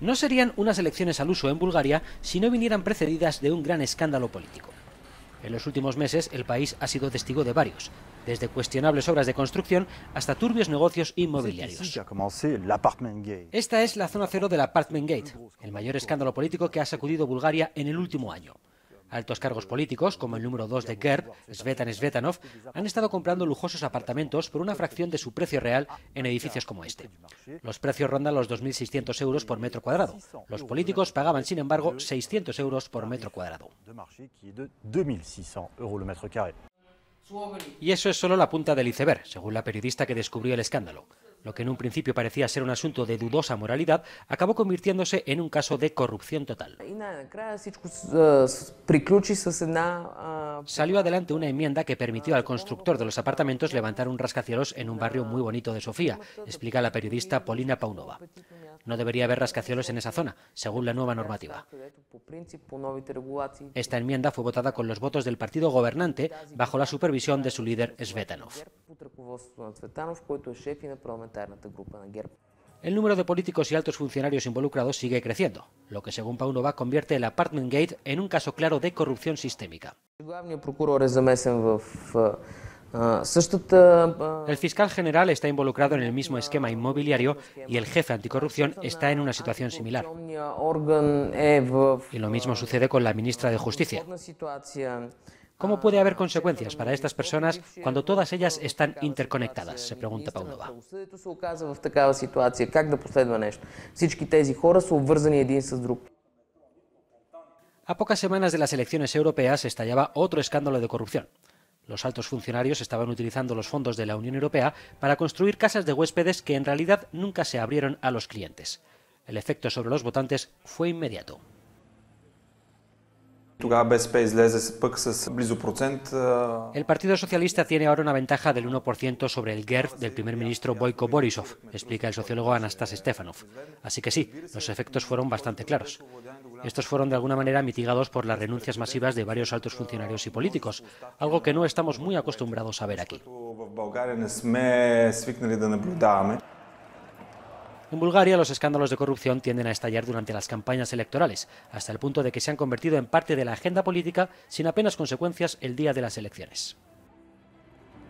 No serían unas elecciones al uso en Bulgaria si no vinieran precedidas de un gran escándalo político. En los últimos meses el país ha sido testigo de varios, desde cuestionables obras de construcción hasta turbios negocios inmobiliarios. Esta es la zona cero del Apartment Gate, el mayor escándalo político que ha sacudido Bulgaria en el último año. Altos cargos políticos, como el número 2 de GERB, Svetan Svetanov, han estado comprando lujosos apartamentos por una fracción de su precio real en edificios como este. Los precios rondan los 2.600 euros por metro cuadrado. Los políticos pagaban, sin embargo, 600 euros por metro cuadrado. Y eso es solo la punta del iceberg, según la periodista que descubrió el escándalo. Lo que en un principio parecía ser un asunto de dudosa moralidad, acabó convirtiéndose en un caso de corrupción total salió adelante una enmienda que permitió al constructor de los apartamentos levantar un rascacielos en un barrio muy bonito de Sofía, explica la periodista Polina Paunova. No debería haber rascacielos en esa zona, según la nueva normativa. Esta enmienda fue votada con los votos del partido gobernante bajo la supervisión de su líder Svetanov. El número de políticos y altos funcionarios involucrados sigue creciendo, lo que según Paunova convierte el Apartment Gate en un caso claro de corrupción sistémica. El fiscal general está involucrado en el mismo esquema inmobiliario y el jefe anticorrupción está en una situación similar. Y lo mismo sucede con la ministra de Justicia. ¿Cómo puede haber consecuencias para estas personas cuando todas ellas están interconectadas? Se pregunta Paunova. A pocas semanas de las elecciones europeas estallaba otro escándalo de corrupción. Los altos funcionarios estaban utilizando los fondos de la Unión Europea para construir casas de huéspedes que en realidad nunca se abrieron a los clientes. El efecto sobre los votantes fue inmediato. El Partido Socialista tiene ahora una ventaja del 1% sobre el GERF del primer ministro Boyko Borisov, explica el sociólogo Anastas Stefanov. Así que sí, los efectos fueron bastante claros. Estos fueron de alguna manera mitigados por las renuncias masivas de varios altos funcionarios y políticos, algo que no estamos muy acostumbrados a ver aquí. En Bulgaria, los escándalos de corrupción tienden a estallar durante las campañas electorales, hasta el punto de que se han convertido en parte de la agenda política sin apenas consecuencias el día de las elecciones.